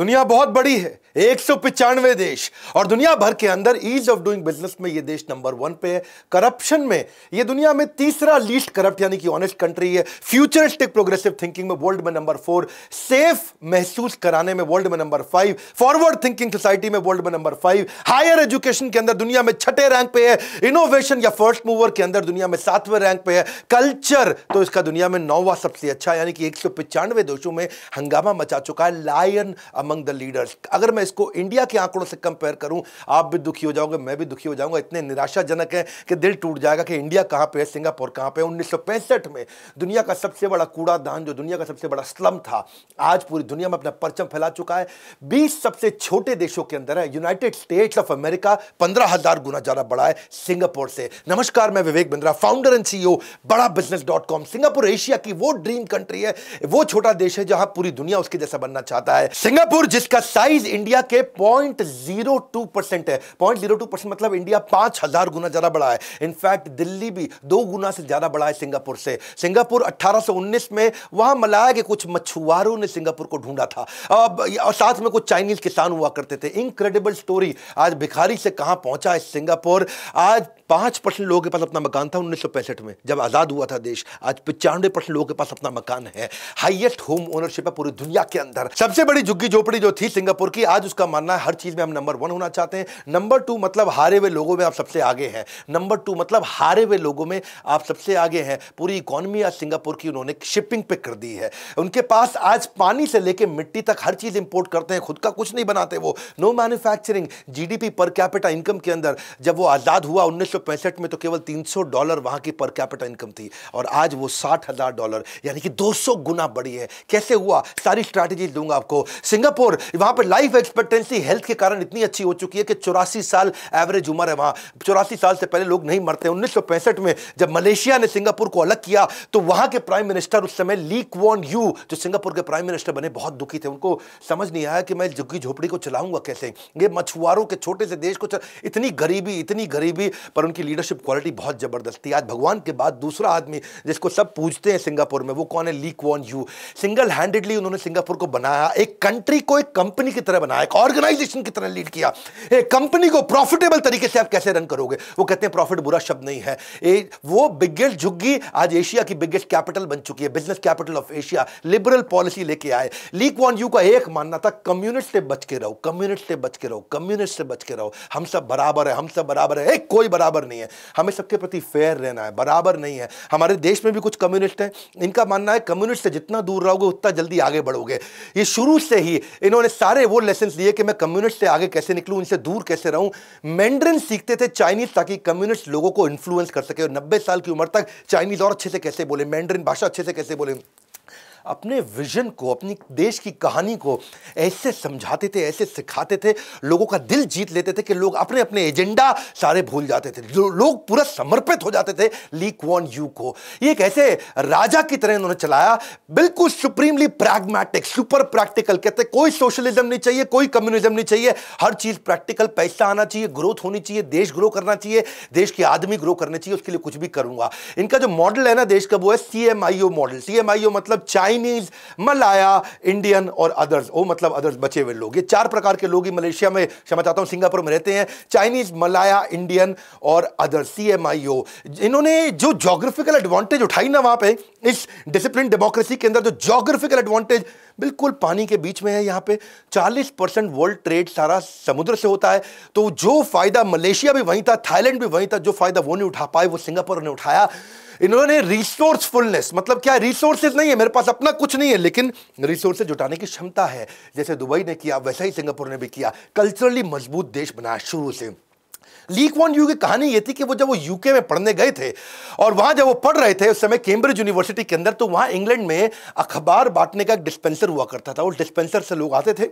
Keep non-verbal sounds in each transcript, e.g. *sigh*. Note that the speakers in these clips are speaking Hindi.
दुनिया बहुत बड़ी है एक सौ पिचानवे देश और दुनिया भर के अंदर ईज ऑफ डूइंग बिजनेस में ये देश नंबर वन पे है करप्शन में ये दुनिया में तीसरा लीस्ट करप्ट यानी कि ऑनेस्ट कंट्री है फ्यूचरिस्टिक प्रोग्रेसिव थिंकिंग में वर्ल्ड में नंबर फोर सेफ महसूस कराने में वर्ल्ड में number five forward thinking society में वर्ल्ड में नंबर फाइव हायर एजुकेशन के अंदर दुनिया में छठे रैंक पे है इनोवेशन या फर्स्ट मूवर के अंदर दुनिया में सातवें रैंक पे है कल्चर तो इसका दुनिया में नौवा सबसे अच्छा यानी कि एक देशों में हंगामा मचा चुका है लायन अमंग द लीडर्स अगर मैं मैं इसको इंडिया के आंकड़ों से कंपेयर करूं आप भी दुखी हो जाओगे मैं भी दुखी हो जाऊंगा इतने निराशाजनक है कि दिल टूट जाएगा कि इंडिया कहां पे है सिंगापुर कहां पे है उन्नीस में दुनिया का सबसे बड़ा कूड़ादान जो दुनिया का सबसे बड़ा स्लम था आज पूरी दुनिया में अपना परचम फैला चुका है बीस सबसे छोटे देशों के अंदर है यूनाइटेड स्टेट्स ऑफ अमेरिका पंद्रह गुना ज्यादा बड़ा है सिंगापुर से नमस्कार मैं Vivek Bindra founder and CEO Bada business dot com Singapore Asia की वो ड्रीम कंट्री है वो छोटा देश है जहां पूरी दुनिया उसके जैसा बनना चाहता है सिंगापुर जिसका साइज इंडिया इंडिया के पॉइंट जीरो टू परसेंट है पॉइंट जीरो टू परसेंट मतलब इंडिया पांच हजार गुना ज्यादा बड़ा है इनफैक्ट दिल्ली भी दो गुना से ज्यादा बड़ा है सिंगापुर से सिंगापुर 1819 में वहां मलाया के कुछ मछुआरों ने सिंगापुर को ढूंढा था अब और साथ में कुछ चाइनीज किसान हुआ करते थे इनक्रेडिबल स्टोरी आज भिखारी से कहां पहुंचा है सिंगापुर आज पांच परसेंट लोगों के पास अपना मकान था उन्नीस में जब आज़ाद हुआ था देश आज पचानवे परसेंट लोगों के पास अपना मकान है हाईएस्ट होम ओनरशिप है पूरी दुनिया के अंदर सबसे बड़ी झुग्गी झोपड़ी जो थी सिंगापुर की आज आज उसका मानना है हर चीज़ में हम नंबर वन होना चाहते हैं नंबर टू मतलब हारे हुए लोगों में आप सबसे आगे हैं नंबर टू मतलब हारे हुए लोगों में आप सबसे आगे हैं पूरी इकोनॉमी आज सिंगापुर की उन्होंने शिपिंग पे कर दी है उनके पास आज पानी से लेकर मिट्टी तक हर चीज़ इंपोर्ट करते हैं खुद का कुछ नहीं बनाते वो no manufacturing GDP per capita income के अंदर जब वो आज़ाद हुआ उन्नीस में तो केवल 300 डॉलर वहां की पर कैपिटा इनकम थी और आज वो साठ हज़ार डॉलर यानी कि 200 गुना बड़ी है कैसे हुआ सारी स्ट्रैटेजी दूंगा आपको सिंगापुर वहां पर लाइफ एक्सपेक्टेंसी हेल्थ के कारण इतनी अच्छी हो चुकी है कि चौरासी साल एवरेज उम्र है वहाँ चौरासी साल से पहले लोग नहीं मरते उन्नीस में जब मलेशिया ने सिंगापुर को अलग किया तो वहाँ के प्राइम मिनिस्टर उस समय लीक वॉन यू जो सिंगापुर के प्राइम मिनिस्टर बने बहुत दुखी थे उनको समझ नहीं आया कि मैं झुग्गी झोपड़ी को चलाऊंगा कैसे ये मछुआरों के छोटे से देश को चल... इतनी गरीबी इतनी गरीबी पर उनकी लीडरशिप क्वालिटी बहुत ज़बरदस्त थी आज भगवान के बाद दूसरा आदमी जिसको सब पूछते हैं सिंगापुर में वो कौन है Lee Kuan Yew single handedly उन्होंने सिंगापुर को बनाया एक कंट्री को एक कंपनी की तरह बनाया रहा एक ऑर्गेनाइजेशन की तरह लीड किया एक कंपनी को प्रॉफिटेबल तरीके से आप कैसे रन करोगे वो कहते हैं प्रॉफिट बुरा शब्द नहीं है ए, वो बिगेस्ट झुग्गी आज एशिया की बिगेस्ट कैपिटल बन चुकी है business capital of Asia liberal policy लेके आए लीक वॉन यू का एक मानना था कम्युनिस्ट से बच के रहो कम्युनिस्ट से बच के रहो कम्युनिस्ट से बच के रहो हम सब बराबर है हम सब बराबर है एक कोई बराबर नहीं है हमें सबके प्रति फेयर रहना है बराबर नहीं है हमारे देश में भी कुछ कम्युनिस्ट हैं इनका मानना है कम्युनिस्ट से जितना दूर रहोगे उतना जल्दी आगे बढ़ोगे ये शुरू से ही इन्होंने सारे वो लेसन डिसीजंस लिए कि मैं कम्युनिस्ट से आगे कैसे निकलूं उनसे दूर कैसे रहूं मैंड्रिन सीखते थे चाइनीज़ ताकि कम्युनिस्ट लोगों को इन्फ्लुएंस कर सके और नब्बे साल की उम्र तक चाइनीज़ और अच्छे से कैसे बोले मैंड्रिन भाषा अच्छे से कैसे बोले अपने विजन को अपनी देश की कहानी को ऐसे समझाते थे ऐसे सिखाते थे लोगों का दिल जीत लेते थे कि लोग अपने अपने एजेंडा सारे भूल जाते थे लो, लोग पूरा समर्पित हो जाते थे ली क्वान यू को ये एक ऐसे राजा की तरह इन्होंने चलाया बिल्कुल सुप्रीमली प्रैग्मेटिक सुपर प्रैक्टिकल कहते कोई सोशलिज्म नहीं चाहिए कोई कम्युनिज्म नहीं चाहिए हर चीज प्रैक्टिकल पैसा आना चाहिए ग्रोथ होनी चाहिए देश ग्रो करना चाहिए देश के आदमी ग्रो करने चाहिए उसके लिए कुछ भी करूंगा इनका जो मॉडल है ना देश का वो है सी मॉडल सी मतलब चाइना चाइनीज मलाया इंडियन और अदर्स ओ मतलब अदर्स बचे हुए लोग ये चार प्रकार के लोग ही मलेशिया में क्षमा चाहता हूँ सिंगापुर में रहते हैं चाइनीज मलाया इंडियन और others C M I O इन्होंने जो जोग्राफिकल एडवांटेज उठाई ना वहाँ पे इस डिसिप्लिन डेमोक्रेसी के अंदर जो जोग्राफिकल एडवांटेज बिल्कुल पानी के बीच में है यहाँ पे 40 परसेंट वर्ल्ड ट्रेड सारा समुद्र से होता है तो जो फ़ायदा मलेशिया भी वहीं था थाईलैंड भी वहीं था जो फ़ायदा वो नहीं उठा पाए वो सिंगापुर ने उठाया इन्होंने रिसोर्सफुलनेस मतलब क्या रिसोर्सेज नहीं है मेरे पास अपना कुछ नहीं है लेकिन रिसोर्सेज जुटाने की क्षमता है जैसे दुबई ने किया वैसा ही सिंगापुर ने भी किया कल्चरली मजबूत देश बनाया शुरू से लीक वन यू की कहानी ये थी कि वो जब वो यूके में पढ़ने गए थे और वहाँ जब वो पढ़ रहे थे उस समय कैम्ब्रिज यूनिवर्सिटी के अंदर तो वहाँ इंग्लैंड में अखबार बांटने का एक डिस्पेंसर हुआ करता था उस डिस्पेंसर से लोग आते थे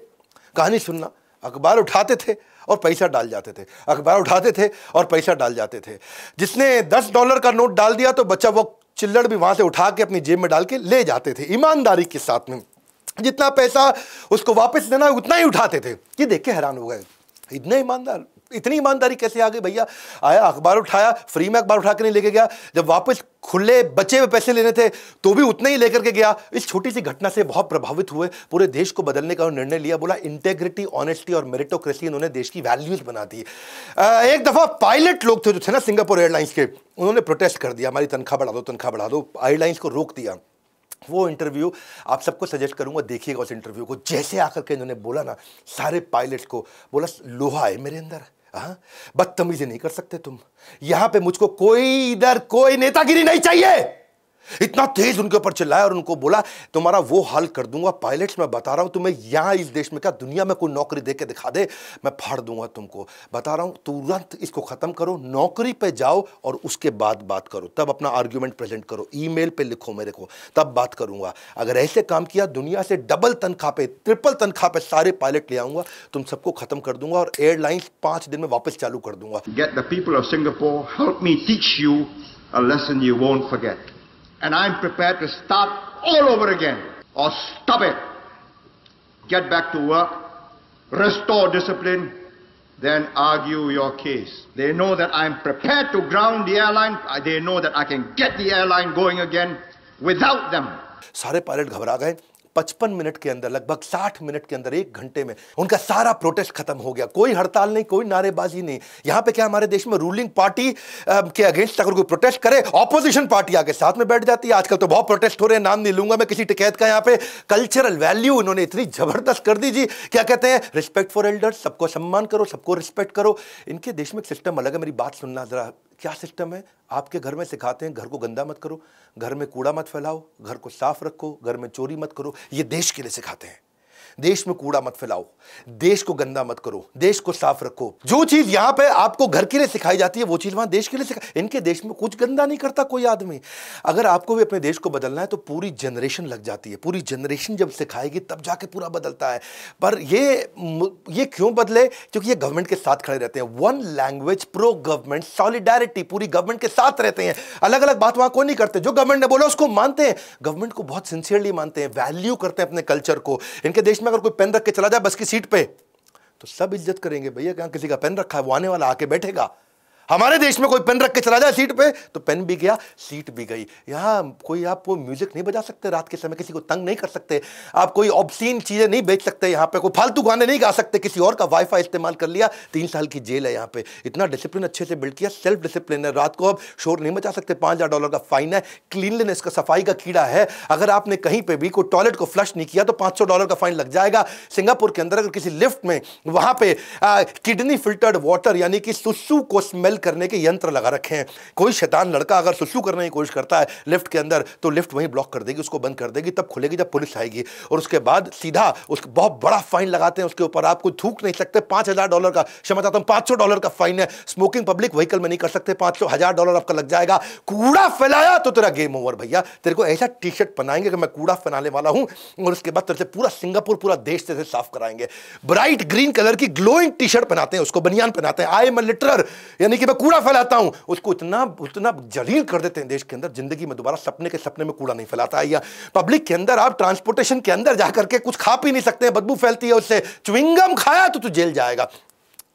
कहानी सुनना अखबार उठाते थे और पैसा डाल जाते थे अखबार उठाते थे और पैसा डाल जाते थे जिसने दस डॉलर का नोट डाल दिया तो बच्चा वो चिल्लड़ भी वहाँ से उठा के अपनी जेब में डाल के ले जाते थे ईमानदारी के साथ में जितना पैसा उसको वापस देना उतना ही उठाते थे ये देख के हैरान हो गए इतने ईमानदार इतनी ईमानदारी कैसे आ गई भैया आया अखबार उठाया फ्री में अखबार उठा के नहीं लेके गया जब वापस खुले बचे हुए पैसे लेने थे तो भी उतने ही लेकर के गया इस छोटी सी घटना से बहुत प्रभावित हुए पूरे देश को बदलने का निर्णय लिया बोला इंटेग्रिटी ऑनेस्टी और मेरिटोक्रेसी इन्होंने देश की वैल्यूज बना दी एक दफ़ा पायलट लोग थे जो थे ना सिंगापुर एयरलाइंस के उन्होंने प्रोटेस्ट कर दिया हमारी तनख्वाह बढ़ा दो तनख्वाह बढ़ा दो एयरलाइंस को रोक दिया वो इंटरव्यू आप सबको सजेस्ट करूंगा देखिएगा उस इंटरव्यू को जैसे आकर के इन्होंने बोला ना सारे पायलट को बोला लोहा है मेरे अंदर हाँ? बदतमीजी नहीं कर सकते तुम यहां पे मुझको कोई इधर कोई नेतागिरी नहीं चाहिए इतना तेज उनके ऊपर चिल्लाया और उनको बोला तुम्हारा तो वो हाल कर दूंगा पायलट मैं बता रहा हूं तुम्हें यहां इस देश में क्या दुनिया में कोई नौकरी दे दिखा दे मैं फाड़ दूंगा तुमको बता रहा हूं तुरंत इसको खत्म करो नौकरी पे जाओ और उसके बाद बात करो तब अपना आर्ग्यूमेंट प्रेजेंट करो ई मेल लिखो मेरे को तब बात करूंगा अगर ऐसे काम किया दुनिया से डबल तनख्वाह पे ट्रिपल तनख्वाह पे सारे पायलट ले आऊंगा तुम सबको खत्म कर दूंगा और एयरलाइंस पांच दिन में वापस चालू कर दूंगा get the people of Singapore help me teach you a lesson you won't forget And I'm prepared to start all over again or oh, stop it. Get back to work, restore discipline, then argue your case. They know that I'm prepared to ground the airline. They know that I can get the airline going again without them. सारे पायलट घबरा गए पचपन मिनट के अंदर लगभग साठ मिनट के अंदर एक घंटे में उनका सारा प्रोटेस्ट खत्म हो गया कोई हड़ताल नहीं कोई नारेबाजी नहीं यहां पे क्या हमारे देश में रूलिंग पार्टी के अगेंस्ट अगर कोई प्रोटेस्ट करे ऑपोजिशन पार्टी आगे साथ में बैठ जाती है आजकल तो बहुत प्रोटेस्ट हो रहे हैं नाम नहीं लूंगा मैं किसी टिकैत का यहां पर कल्चरल वैल्यू इन्होंने इतनी जबरदस्त कर दी जी क्या कहते हैं रिस्पेक्ट फॉर एल्डर्स सबको सम्मान करो सबको रिस्पेक्ट करो इनके देश में एक सिस्टम अलग है मेरी बात सुनना जरा क्या सिस्टम है आपके घर में सिखाते हैं घर को गंदा मत करो घर में कूड़ा मत फैलाओ घर को साफ रखो घर में चोरी मत करो ये देश के लिए सिखाते हैं देश में कूड़ा मत फैलाओ देश को गंदा मत करो देश को साफ रखो जो चीज यहां पे आपको घर के लिए सिखाई जाती है वो चीज वहां देश के लिए सिखाई इनके देश में कुछ गंदा नहीं करता कोई आदमी अगर आपको भी अपने देश को बदलना है तो पूरी जनरेशन लग जाती है पूरी जनरेशन जब सिखाएगी तब जाके पूरा बदलता है पर ये ये क्यों बदले क्योंकि ये गवर्नमेंट के साथ खड़े रहते हैं one language pro government solidarity पूरी गवर्नमेंट के साथ रहते हैं अलग अलग बात वहां को नहीं करते जो गवर्नमेंट ने बोला उसको मानते हैं गवर्नमेंट को बहुत सिंसियरली मानते हैं वैल्यू करते हैं अपने कल्चर को इनके देश में में अगर कोई पेन रख के चला जाए बस की सीट पे तो सब इज्जत करेंगे भैया क्या किसी का पेन रखा है वो आने वाला आके बैठेगा हमारे देश में कोई पेन रख के चला जाए सीट पे तो पेन भी गया सीट भी गई यहाँ कोई आप कोई म्यूजिक नहीं बजा सकते रात के समय किसी को तंग नहीं कर सकते आप कोई ऑब्सीन चीज़ें नहीं बेच सकते यहाँ पे कोई फालतू गाने नहीं गा सकते किसी और का वाईफाई इस्तेमाल कर लिया तीन साल की जेल है यहाँ पे इतना डिसिप्लिन अच्छे से बिल्ड किया सेल्फ डिसिप्लिन है रात को आप शोर नहीं बचा सकते पाँच हज़ार डॉलर का फाइन है क्लीनलीनेस का सफाई का कीड़ा है अगर आपने कहीं पर भी कोई टॉयलेट को फ्लश नहीं किया तो पाँच डॉलर का फाइन लग जाएगा सिंगापुर के अंदर अगर किसी लिफ्ट में वहाँ पर किडनी फिल्टर्ड वाटर यानी कि सुसू को स्मेल करने के यंत्र लगा रखे हैं कोई शैतान लड़का अगर सुसू करने की कोशिश करता है लिफ्ट के अंदर तो लिफ्ट वहीं ब्लॉक कर देगी उसको बंद कर देगी तब खुलेगी जब पुलिस आएगी और उसके बाद सीधा उस बहुत बड़ा फाइन लगाते हैं उसके ऊपर आप कोई थूक नहीं सकते पाँच हज़ार डॉलर का क्षमा चाहता हूँ पाँच सौ डॉलर का फाइन है स्मोकिंग पब्लिक व्हीकल में नहीं कर सकते पाँच सौ हज़ार डॉलर आपका लग जाएगा कूड़ा फैलाया तो तेरा गेम ओवर भैया तेरे को ऐसा टी शर्ट पहनाएंगे कि मैं कूड़ा फैलाने वाला हूँ और उसके बाद तेरे से पूरा सिंगापुर पूरा देश तेरे से साफ कराएंगे ब्राइट ग्रीन कलर की ग्लोइंग टी शर्ट पहनाते हैं उसको बनियान पहनाते हैं आई एम लिटर यानी कि मैं कूड़ा फैलाता हूं उसको इतना उतना जलील कर देते हैं देश के अंदर जिंदगी में दोबारा सपने के सपने में कूड़ा नहीं फैलाता या पब्लिक के अंदर आप ट्रांसपोर्टेशन के अंदर जाकर के कुछ खा पी नहीं सकते बदबू फैलती है उससे चुविंगम खाया तो तू जेल जाएगा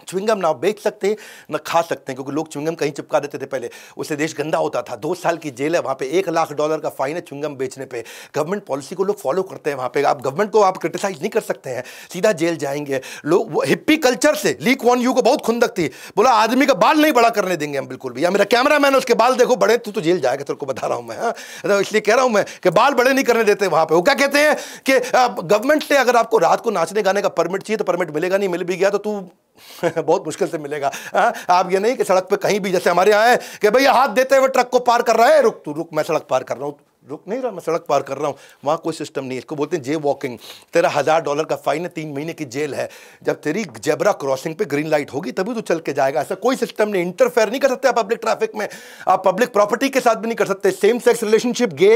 चुविंगम ना बेच सकते हैं ना खा सकते हैं क्योंकि लोग चुविंगम कहीं चिपका देते थे पहले उससे देश गंदा होता था दो साल की जेल है वहाँ पे एक लाख डॉलर का फाइन है चुविंगम बेचने पे गवर्नमेंट पॉलिसी को लोग फॉलो करते हैं वहाँ पे आप गवर्नमेंट को आप क्रिटिसाइज नहीं कर सकते हैं सीधा जेल जाएंगे लोग हिप्पी कल्चर से लीक वन यू को बहुत खुंदक थी बोला आदमी का बाल नहीं बड़ा करने देंगे हम बिल्कुल भी या मेरा कैमरा मैन उसके बाल देखो बड़े तू तो जेल जाएगा तेरे को बता रहा हूँ मैं हाँ तो इसलिए कह रहा हूँ मैं कि बाल बड़े नहीं करने देते वहाँ पर वो क्या कहते हैं कि गवर्नमेंट से अगर आपको रात को नाचने गाने का परमिट चाहिए तो परमिट मिलेगा नहीं मिल भी गया तो तू *laughs* बहुत मुश्किल से मिलेगा आ, हाँ, आप ये नहीं कि सड़क पे कहीं भी जैसे हमारे यहाँ है कि भैया हाथ देते हुए ट्रक को पार कर रहा है रुक तू रुक मैं सड़क पार कर रहा हूँ रुक नहीं रहा मैं सड़क पार कर रहा हूँ वहाँ कोई सिस्टम नहीं है इसको बोलते हैं जे वॉकिंग तेरा हज़ार डॉलर का फाइन है तीन महीने की जेल है जब तेरी जेबरा क्रॉसिंग पे ग्रीन लाइट होगी तभी तो चल के जाएगा ऐसा कोई सिस्टम नहीं इंटरफेयर नहीं कर सकते आप पब्लिक ट्रैफिक में आप पब्लिक प्रॉपर्टी के साथ भी नहीं कर सकते same sex relationship gay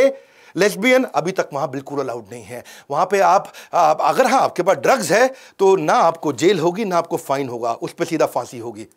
lesbian अभी तक वहाँ बिल्कुल अलाउड नहीं है वहाँ पे आप, आप अगर हाँ आपके पास ड्रग्स है तो ना आपको जेल होगी ना आपको फाइन होगा उस पर सीधा फांसी होगी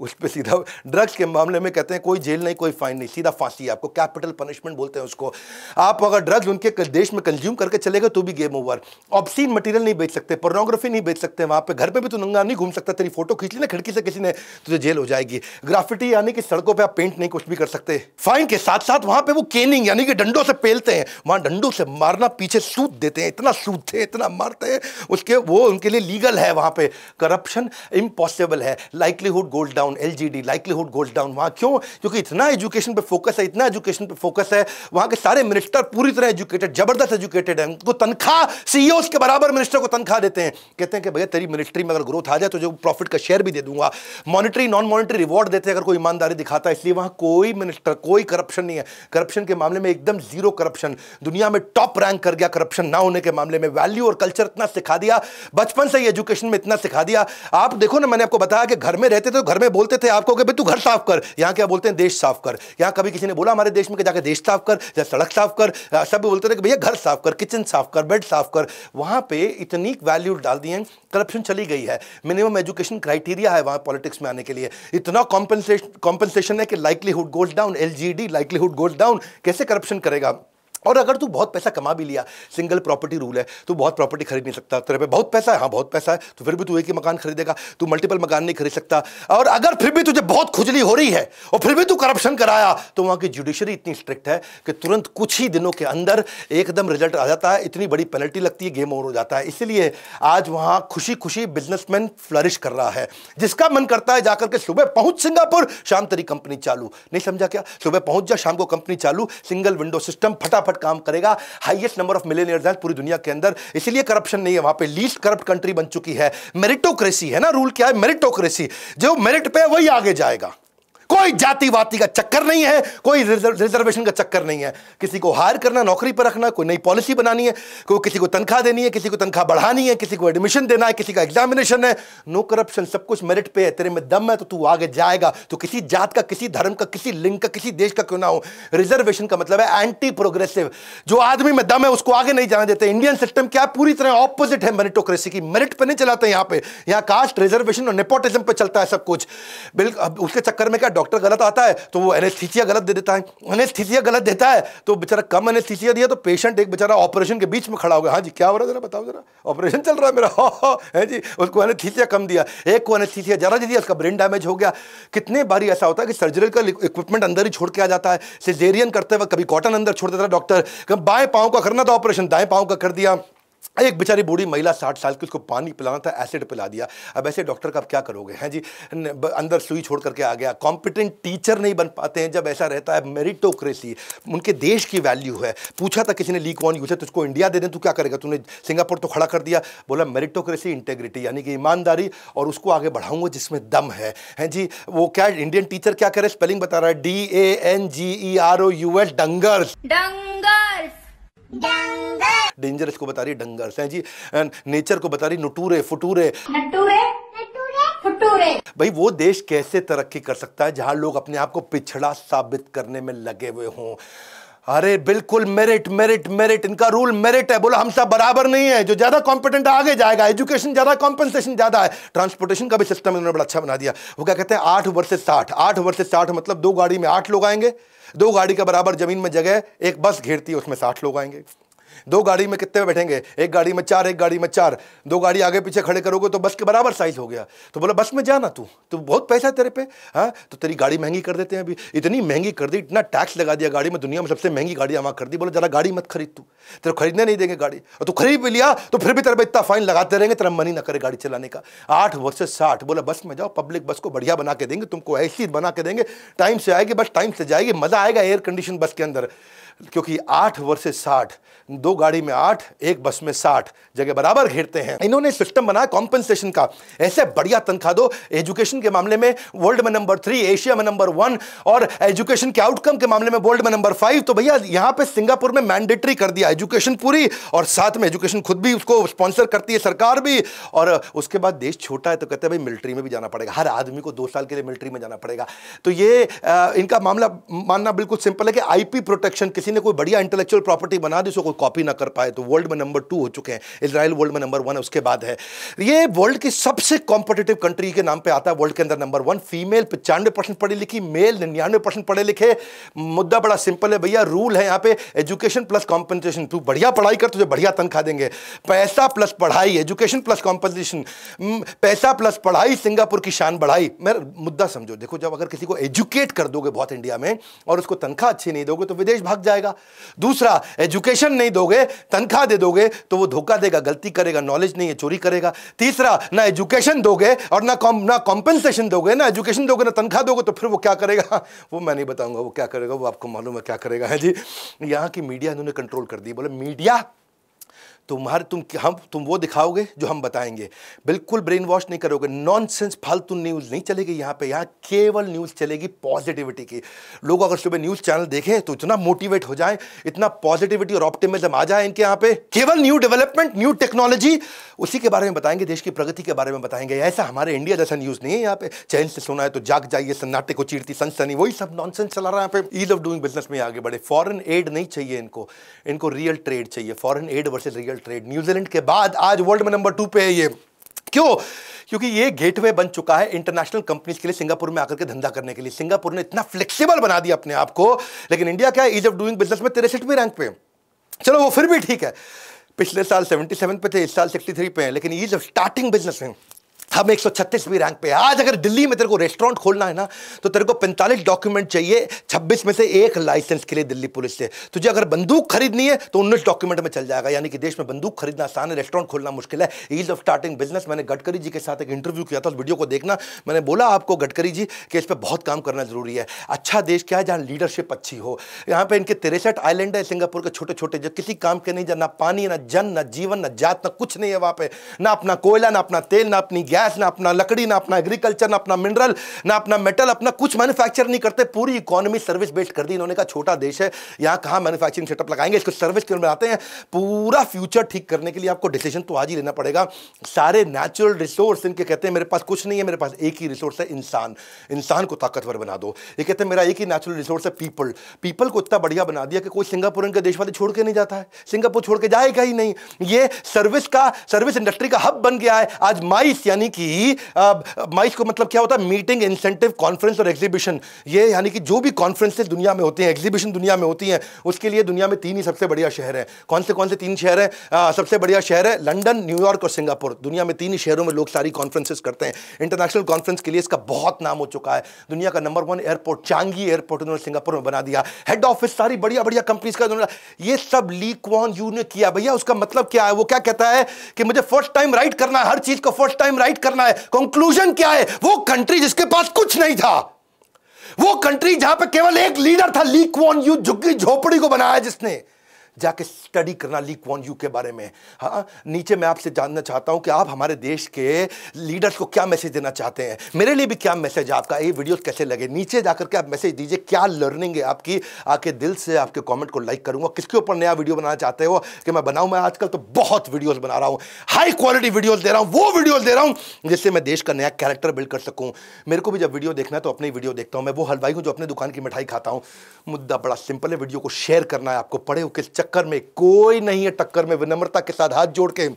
उस पर सीधा ड्रग्स के मामले में कहते हैं कोई जेल नहीं कोई फाइन नहीं सीधा फांसी आपको कैपिटल पनिशमेंट बोलते हैं उसको आप अगर ड्रग्स उनके देश में कंज्यूम करके चले गए तो भी गेम ओवर ऑप्सीन मटेरियल नहीं बेच सकते पोर्नोग्राफी नहीं बेच सकते वहाँ पे घर पे भी तो नंगा नहीं घूम सकता तेरी फोटो खींच ली ना खिड़की से किसी ने तुझे जेल हो जाएगी ग्राफिटी यानी कि सड़कों पर आप पेंट नहीं कुछ भी कर सकते फाइन के साथ साथ वहाँ पर वो केनिंग यानी कि डंडों से पेलते हैं वहाँ डंडों से मारना पीछे सूद देते हैं इतना सूदते हैं इतना मारते हैं उसके वो उनके लिए लीगल है वहाँ पर करप्शन इम्पॉसिबल है likelihood gold down L G D livelihood goes down वहाँ क्यों क्योंकि इतना एजुकेशन पर फोकस है इतना एजुकेशन पर फोकस है वहाँ के सारे मिनिस्टर पूरी तरह एजुकेटेड जबरदस्त एजुकेटेड हैं उनको तनख्वाह सीईओ e के बराबर मिनिस्टर को तनख्वाह देते हैं कहते हैं कि भैया तेरी मिनिस्ट्री में अगर ग्रोथ आ जाए तो जो प्रॉफिट का शेयर भी दे दूंगा मॉनिटरी नॉन मॉनिटरी रिवॉर्ड देते हैं अगर कोई ईमानदारी दिखाता है इसलिए वहाँ कोई मिनिस्टर कोई करप्शन नहीं है करप्शन के मामले में एकदम जीरो करप्शन दुनिया में टॉप रैंक कर गया करप्शन ना होने के मामले में वैल्यू और कल्चर इतना सिखा दिया बचपन से ही एजुकेशन में इतना सिखा दिया आप देखो ना मैंने आपको बताया कि घर में रहते थे तो घर में बोलते थे आपको कि तू घर साफ कर यहाँ क्या बोलते हैं देश साफ कर यहाँ कभी किसी ने बोला हमारे देश में कि जाके देश साफ कर या सड़क साफ कर सब बोलते थे कि भैया घर साफ कर किचन साफ कर बेड साफ कर वहाँ पे इतनी वैल्यू डाल दी है करप्शन चली गई है मिनिमम एजुकेशन क्राइटेरिया है वहाँ पॉलिटिक्स में आने के लिए इतना कॉम्पनसेशन कॉम्पनसेशन है कि likelihood goes down L G D likelihood goes down कैसे करप्शन करेगा और अगर तू बहुत पैसा कमा भी लिया सिंगल प्रॉपर्टी रूल है तू बहुत प्रॉपर्टी खरीद नहीं सकता तेरे पे बहुत पैसा है हाँ बहुत पैसा है तो फिर भी तू एक ही मकान खरीदेगा तू मल्टीपल मकान नहीं खरीद सकता और अगर फिर भी तुझे बहुत खुजली हो रही है और फिर भी तू करप्शन कराया तो वहाँ की जुडिशरी इतनी स्ट्रिक्ट है कि तुरंत कुछ ही दिनों के अंदर एकदम रिजल्ट आ जाता है इतनी बड़ी पेनल्टी लगती है गेम ओवर हो जाता है इसीलिए आज वहाँ खुशी खुशी बिजनेसमैन फ्लरिश कर रहा है जिसका मन करता है जाकर के सुबह पहुँच सिंगापुर शाम तेरी कंपनी चालू नहीं समझा क्या सुबह पहुँच जा शाम को कंपनी चालू सिंगल विंडो सिस्टम फटाफट फटाफट काम करेगा हाइएस्ट नंबर ऑफ मिलेनियर्स हैं पूरी दुनिया के अंदर इसलिए करप्शन नहीं है वहां पे लीस्ट करप्ट कंट्री बन चुकी है मेरिटोक्रेसी है ना रूल क्या है मेरिटोक्रेसी जो मेरिट पे वही आगे जाएगा कोई जातिवादी का चक्कर नहीं है कोई रिजर्वेशन का चक्कर नहीं है किसी को हायर करना नौकरी पर रखना कोई नई पॉलिसी बनानी है कोई किसी को तनख्वाह देनी है किसी को तनख्वाह बढ़ानी है किसी को एडमिशन देना है किसी का एग्जामिनेशन है नो करप्शन सब कुछ मेरिट पे है तेरे में दम है तो तू आगे जाएगा तो किसी जात का किसी धर्म का किसी लिंग का किसी देश का क्यों ना हो रिजर्वेशन का मतलब है एंटी प्रोग्रेसिव जो आदमी में दम है उसको आगे नहीं जाने देते इंडियन सिस्टम क्या पूरी तरह ऑपोजिट है मेरिटोक्रेसी की मेरिट पर नहीं चलाते यहां पे यहां कास्ट रिजर्वेशन और नेपोटिज्म पर चलता है सब कुछ बिल्कुल उसके चक्कर में क्या डॉक्टर गलत आता है तो वो एनेस्थीसिया गलत दे देता है एनेस्थीसिया गलत देता है तो बेचारा कम एनेस्थीसिया दिया तो पेशेंट एक बेचारा ऑपरेशन के बीच में खड़ा हो गया हाँ जी क्या हो रहा है जरा बताओ जरा ऑपरेशन चल रहा है मेरा *laughs* है जी उसको एनेस्थीसिया कम दिया एक को एनेस्थीसिया ज़्यादा दे दिया उसका ब्रेन डैमेज हो गया कितने बारी ऐसा होता है कि सर्जरी का इक्विपमेंट अंदर ही छोड़ के आ जाता है सिजेरियन करते वक्त कभी कॉटन अंदर छोड़ देता है डॉक्टर बाएँ पाँव का करना था ऑपरेशन दाएँ पाँव का कर दिया एक बेचारी बूढ़ी महिला साठ साल की उसको पानी पिलाना था एसिड पिला दिया अब ऐसे डॉक्टर का अब क्या करोगे हैं जी अंदर सुई छोड़ करके आ गया कॉम्पिटेंट टीचर नहीं बन पाते हैं जब ऐसा रहता है मेरिटोक्रेसी उनके देश की वैल्यू है पूछा था किसी ने लीक वन यूज है तुझको इंडिया दे दें तू क्या करेगा तूने सिंगापुर तो खड़ा कर दिया बोला मेरिटोक्रेसी इंटेग्रिटी यानी कि ईमानदारी और उसको आगे बढ़ाऊंगा जिसमें दम है हैं जी वो क्या इंडियन टीचर क्या करे स्पेलिंग बता रहा है D A N G E R O U S dangers danger danger इसको बता रही डंगर है जी नेचर को बता रही नटूरे फुटूरे नटूरे भाई वो देश कैसे तरक्की कर सकता है जहां लोग अपने आप को पिछड़ा साबित करने में लगे हुए हों अरे बिल्कुल मेरिट मेरिट मेरिट इनका रूल मेरिट है बोला हम सब बराबर नहीं है जो ज़्यादा कॉम्पिटेंट आगे जाएगा एजुकेशन ज़्यादा कॉम्पनसेशन ज़्यादा है ट्रांसपोर्टेशन का भी सिस्टम इन्होंने बड़ा अच्छा बना दिया वो क्या कहते हैं आठ वर्ष से साठ आठ वर्ष से साठ मतलब दो गाड़ी में आठ लोग आएंगे दो गाड़ी का बराबर जमीन में जगह एक बस घेरती है उसमें साठ लोग आएंगे दो गाड़ी में कितने में बैठेंगे एक गाड़ी में चार एक गाड़ी में चार दो गाड़ी आगे पीछे खड़े करोगे तो बस के बराबर साइज हो गया तो बोला बस में जाना तू तो बहुत पैसा है तेरे पे हाँ तो तेरी गाड़ी महंगी कर देते हैं अभी इतनी महंगी कर दी इतना टैक्स लगा दिया गाड़ी में दुनिया में सबसे महंगी गाड़ी हमारा कर दी बोला जरा गाड़ी मत खरीद तू तेरे खरीदने नहीं देंगे गाड़ी और तू खरीद भी लिया तो फिर भी तेरे पर इतना फाइन लगाते रहेंगे तेरा मन ही ना करे गाड़ी चलाने का आठ वर्सेस साठ बोला बस में जाओ पब्लिक बस को बढ़िया बना के देंगे तुमको ऐसी बना के देंगे टाइम से आएगी बस टाइम से जाएगी मज़ा आएगा एयर कंडीशन बस के अंदर क्योंकि आठ वर्सेस साठ दो गाड़ी में आठ एक बस में साठ जगह बराबर घेरते हैं इन्होंने सिस्टम बनाया कॉम्पनसेशन का ऐसे बढ़िया तनख्वाह दो एजुकेशन के मामले में वर्ल्ड में नंबर थ्री एशिया में नंबर वन और एजुकेशन के आउटकम के मामले में वर्ल्ड में नंबर फाइव तो भैया यहाँ पे सिंगापुर में मैंडेटरी कर दिया एजुकेशन पूरी और साथ में एजुकेशन खुद भी उसको स्पॉन्सर करती है सरकार भी और उसके बाद देश छोटा है तो कहते हैं भाई मिलिट्री में भी जाना पड़ेगा हर आदमी को दो साल के लिए मिलिट्री में जाना पड़ेगा तो ये इनका मामला मानना बिल्कुल सिंपल है कि आईपी प्रोटेक्शन किसी ने कोई बढ़िया इंटेलेक्चुअल प्रॉपर्टी बना दी उसको कोई कॉपी ना कर पाए तो वर्ल्ड में नंबर टू हो चुके हैं इसराइल वर्ल्ड में नंबर वन उसके बाद है ये वर्ल्ड की सबसे कॉम्पिटेटिव कंट्री के नाम पर आता है वर्ल्ड के अंदर नंबर वन फीमेल पचानवे परसेंट पढ़ी लिखी मेल निन्यानवे परसेंट पढ़े लिखे मुद्दा बड़ा सिंपल है भैया रूल है यहाँ पे एजुकेशन प्लस कॉम्पनसेशन तू बढ़िया पढ़ाई कर तुझे बढ़िया तनख्वाह देंगे पैसा प्लस पढ़ाई एजुकेशन प्लस कॉम्पनसेशन पैसा प्लस पढ़ाई सिंगापुर की शान बढ़ाई मैं मुद्दा समझो देखो जब अगर किसी को एजुकेट कर दोगे बहुत इंडिया में और उसको तनख्वाह अच्छी नहीं दोगे तो विदेश भाग जाएगा दूसरा एजुकेशन नहीं दोगे दोगे तनख्वाह दे दोगे तो वो धोखा देगा गलती करेगा नॉलेज नहीं है चोरी करेगा तीसरा ना एजुकेशन दोगे और ना कॉम ना कॉम्पेंसेशन दोगे ना एजुकेशन दोगे ना तनख्वाह दोगे तो फिर वो क्या करेगा *laughs* वो मैं नहीं बताऊंगा वो क्या करेगा वो आपको मालूम है क्या करेगा है जी यहाँ की मीडिया इन्होंने कंट्रोल कर दी बोले मीडिया तुम्हारे तुम हम तुम वो दिखाओगे जो हम बताएंगे बिल्कुल ब्रेन वॉश नहीं करोगे नॉन सेंस फालतू न्यूज़ नहीं चलेगी यहाँ पे यहाँ केवल न्यूज़ चलेगी पॉजिटिविटी की लोग अगर सुबह न्यूज़ चैनल देखें तो इतना मोटिवेट हो जाए इतना पॉजिटिविटी और ऑप्टिमिज्म आ जाए इनके यहाँ पे केवल न्यू डेवलपमेंट न्यू टेक्नोलॉजी उसी के बारे में बताएंगे देश की प्रगति के बारे में बताएंगे ऐसा हमारे इंडिया जैसा न्यूज़ नहीं है यहाँ पे चैन से सुना है तो जाग जाइए सन्नाटे को चीरती सनसनी वही सब नॉनसेंस चला रहा है यहाँ पे ईज ऑफ डूइंग बिजनेस में आगे बढ़े फॉरन एड नहीं चाहिए इनको इनको रियल ट्रेड चाहिए foreign aid versus real illegal trade New Zealand के बाद आज वर्ल्ड में नंबर टू पे है ये क्यों क्योंकि ये गेटवे बन चुका है इंटरनेशनल कंपनीज के लिए सिंगापुर में आकर के धंधा करने के लिए सिंगापुर ने इतना फ्लेक्सिबल बना दिया अपने आप को लेकिन इंडिया क्या है ईज ऑफ डूइंग बिजनेस में तिरसठवीं रैंक पे चलो वो फिर भी ठीक है पिछले साल 77 पे थे इस साल 63 पे हैं लेकिन ईज ऑफ स्टार्टिंग बिजनेस में हम छत्तीसवीं रैंक पे आज अगर दिल्ली में तेरे को रेस्टोरेंट खोलना है ना तो तेरे को 45 डॉक्यूमेंट चाहिए 26 में से एक लाइसेंस के लिए दिल्ली पुलिस से तुझे अगर बंदूक खरीदनी है तो उन्नीस डॉक्यूमेंट में चल जाएगा यानी कि देश में बंदूक खरीदना आसान है रेस्टोरेंट खोलना मुश्किल है ईज ऑफ स्टार्टिंग बिजनेस मैंने गडकरी जी के साथ एक इंटरव्यू किया था उस वीडियो को देखना मैंने बोला आपको गडकरी जी कि इस पर बहुत काम करना जरूरी है अच्छा देश क्या है जहाँ लीडरशिप अच्छी हो यहाँ पे इनके तिरसठ आइलैंड है सिंगापुर के छोटे छोटे जो किसी काम के नहीं ना पानी ना जन ना जीवन ना जात ना कुछ नहीं है वहाँ पे ना अपना कोयला ना अपना तेल ना अपनी गैस गैस ना अपना लकड़ी ना अपना एग्रीकल्चर ना अपना मिनरल ना अपना मेटल अपना कुछ मैन्युफैक्चर नहीं करते पूरी इकोनॉमी सर्विस बेस्ड कर दी इन्होंने कहा छोटा देश है यहाँ कहाँ मैन्युफैक्चरिंग सेटअप लगाएंगे इसको सर्विस क्यों बनाते हैं पूरा फ्यूचर ठीक करने के लिए आपको डिसीजन तो आज ही लेना पड़ेगा सारे नेचुरल रिसोर्स इनके कहते हैं मेरे पास कुछ नहीं है मेरे पास एक ही रिसोर्स है इंसान इंसान को ताकतवर बना दो ये कहते हैं मेरा एक ही नेचुरल रिसोर्स है पीपल पीपल को इतना बढ़िया बना दिया कि कोई सिंगापुर के देशवादी छोड़ के नहीं जाता है सिंगापुर छोड़ के जाएगा ही नहीं ये सर्विस का सर्विस इंडस्ट्री का हब बन गया है आज माइस यानी यानी कि माइस को मतलब क्या होता है मीटिंग इंसेंटिव कॉन्फ्रेंस और एग्जीबिशन ये यानी कि जो भी कॉन्फ्रेंसेज दुनिया में होती हैं एग्जीबिशन दुनिया में होती हैं उसके लिए दुनिया में तीन ही सबसे बढ़िया शहर हैं कौन से कौन से तीन शहर हैं सबसे बढ़िया शहर है लंडन न्यूयॉर्क और सिंगापुर दुनिया में तीन ही शहरों में लोग सारी कॉन्फ्रेंसेज करते हैं इंटरनेशनल कॉन्फ्रेंस के लिए इसका बहुत नाम हो चुका है दुनिया का number one airport Changi airport उन्होंने सिंगापुर में बना दिया हेड ऑफिस सारी बढ़िया बढ़िया कंपनीज का ये सब ली क्वान यू ने किया भैया उसका मतलब क्या है वो क्या कहता है कि मुझे फर्स्ट टाइम राइट करना हर चीज को फर्स्ट टाइम राइट डिसाइड करना है कंक्लूजन क्या है वो कंट्री जिसके पास कुछ नहीं था वो कंट्री जहां पे केवल एक लीडर था लीक वॉन यू झुग्गी झोपड़ी को बनाया जिसने जाके स्टडी करना लीक वन यू के बारे में हाँ नीचे मैं आपसे जानना चाहता हूँ कि आप हमारे देश के लीडर्स को क्या मैसेज देना चाहते हैं मेरे लिए भी क्या मैसेज है आपका ये वीडियो कैसे लगे नीचे जाकर के आप मैसेज दीजिए क्या लर्निंग है आपकी आके दिल से आपके कॉमेंट को लाइक करूँगा किसके ऊपर नया वीडियो बनाना चाहते हो कि मैं बनाऊँ मैं आजकल तो बहुत वीडियोज़ बना रहा हूँ हाई क्वालिटी वीडियोज़ दे रहा हूँ वो वीडियोज़ दे रहा हूँ जिससे मैं देश का नया कैरेक्टर बिल्ड कर सकूँ मेरे को भी जब वीडियो देखना है तो अपनी वीडियो देखता हूँ मैं वो हलवाई हूँ जो अपने दुकान की मिठाई खाता हूँ मुद्दा बड़ा सिंपल है वीडियो को शेयर करना है आपको पढ़े हो किस चक्कर में कोई नहीं है टक्कर में विनम्रता के साथ हाथ जोड़ के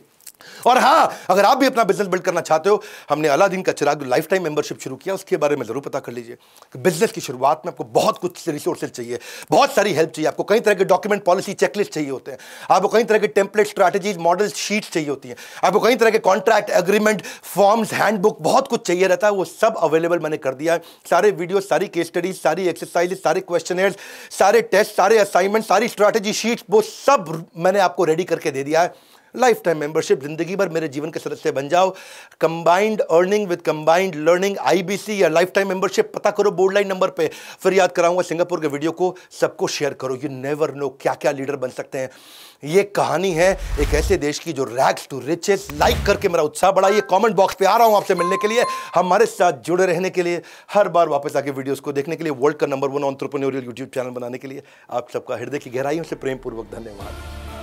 और हाँ अगर आप भी अपना बिजनेस बिल्ड करना चाहते हो हमने अलादीन का चिराग लाइफ टाइम मेंबरशिप शुरू किया उसके बारे में ज़रूर पता कर लीजिए बिजनेस की शुरुआत में आपको बहुत कुछ रिसोर्सेज चाहिए बहुत सारी हेल्प चाहिए आपको कई तरह के डॉक्यूमेंट पॉलिसी चेकलिस्ट चाहिए होते हैं आपको कई तरह के टेम्पलेट स्ट्रैटेजीज मॉडल शीट्स चाहिए होती हैं आपको कई तरह के कॉन्ट्रैक्ट एग्रीमेंट फॉर्म्स हैंडबुक बहुत कुछ चाहिए रहता है वो सब अवेलेबल मैंने कर दिया है सारे वीडियो सारी केस स्टडीज सारी एक्सरसाइज सारे क्वेश्चन सारे टेस्ट सारे असाइनमेंट सारी स्ट्रैटेजी शीट्स वो सब मैंने आपको रेडी करके दे दिया है लाइफ टाइम मेंबरशिप जिंदगी भर मेरे जीवन के सदस्य बन जाओ combined earning with combined learning IBC या लाइफ टाइम मेंबरशिप पता करो बोर्ड लाइन नंबर पे फिर याद कराऊंगा सिंगापुर के वीडियो को सबको शेयर करो यू नेवर नो क्या क्या लीडर बन सकते हैं ये कहानी है एक ऐसे देश की जो रैक्स टू रिचेस लाइक करके मेरा उत्साह बढ़ाइए कमेंट बॉक्स पे आ रहा हूं आपसे मिलने के लिए हमारे साथ जुड़े रहने के लिए हर बार वापस आके वीडियोस को देखने के लिए वर्ल्ड का number one entrepreneurial YouTube channel बनाने के लिए आप सबका हृदय की गहराइयों से प्रेम पूर्वक धन्यवाद